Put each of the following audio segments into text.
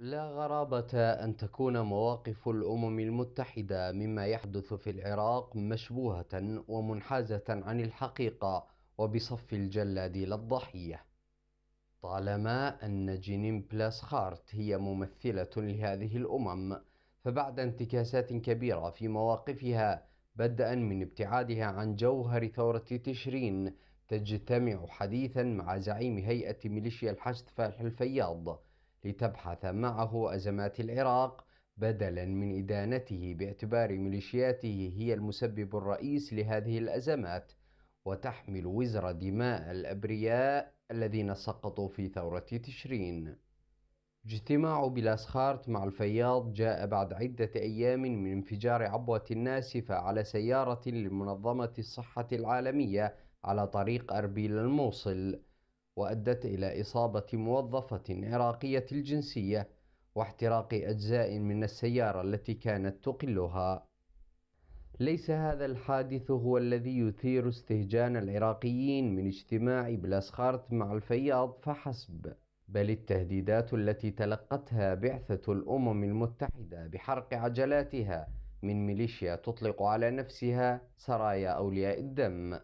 لا غرابة أن تكون مواقف الأمم المتحدة مما يحدث في العراق مشبوهة ومنحازة عن الحقيقة وبصف الجلاد للضحية طالما أن جينين بلاسخارت هي ممثلة لهذه الأمم فبعد انتكاسات كبيرة في مواقفها بدءا من ابتعادها عن جوهر ثورة تشرين تجتمع حديثا مع زعيم هيئة ميليشيا الحشد فالح الفياض لتبحث معه أزمات العراق بدلا من إدانته باعتبار ميليشياته هي المسبب الرئيس لهذه الأزمات وتحمل وزر دماء الأبرياء الذين سقطوا في ثورة تشرين اجتماع بلاسخارت مع الفياض جاء بعد عدة أيام من انفجار عبوة ناسفة على سيارة لمنظمة الصحة العالمية على طريق أربيل الموصل وأدت إلى إصابة موظفة عراقية الجنسية واحتراق أجزاء من السيارة التي كانت تقلها ليس هذا الحادث هو الذي يثير استهجان العراقيين من اجتماع بلاسخارت مع الفياض فحسب بل التهديدات التي تلقتها بعثة الأمم المتحدة بحرق عجلاتها من ميليشيا تطلق على نفسها سرايا أولياء الدم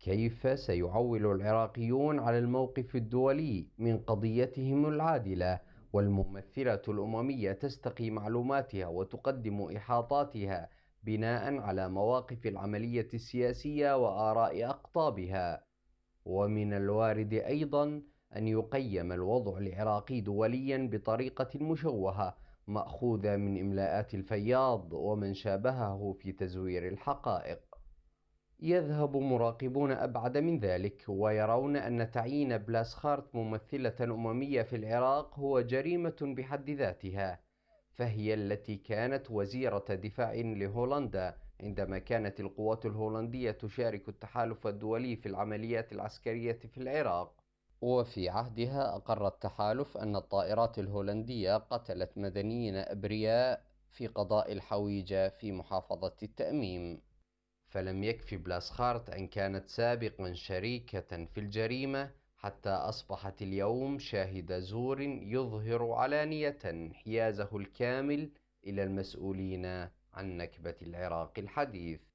كيف سيعول العراقيون على الموقف الدولي من قضيتهم العادلة والممثلة الأممية تستقي معلوماتها وتقدم إحاطاتها بناء على مواقف العملية السياسية وآراء أقطابها ومن الوارد أيضا أن يقيم الوضع العراقي دوليا بطريقة مشوهة مأخوذة من إملاءات الفياض ومن شابهه في تزوير الحقائق يذهب مراقبون أبعد من ذلك ويرون أن تعيين بلاسخارت ممثلة أممية في العراق هو جريمة بحد ذاتها فهي التي كانت وزيرة دفاع لهولندا عندما كانت القوات الهولندية تشارك التحالف الدولي في العمليات العسكرية في العراق وفي عهدها أقر التحالف أن الطائرات الهولندية قتلت مدنيين أبرياء في قضاء الحويجة في محافظة التأميم فلم يكفي بلاسخارت أن كانت سابقا شريكة في الجريمة حتى أصبحت اليوم شاهد زور يظهر علانية انحيازه الكامل إلى المسؤولين عن نكبة العراق الحديث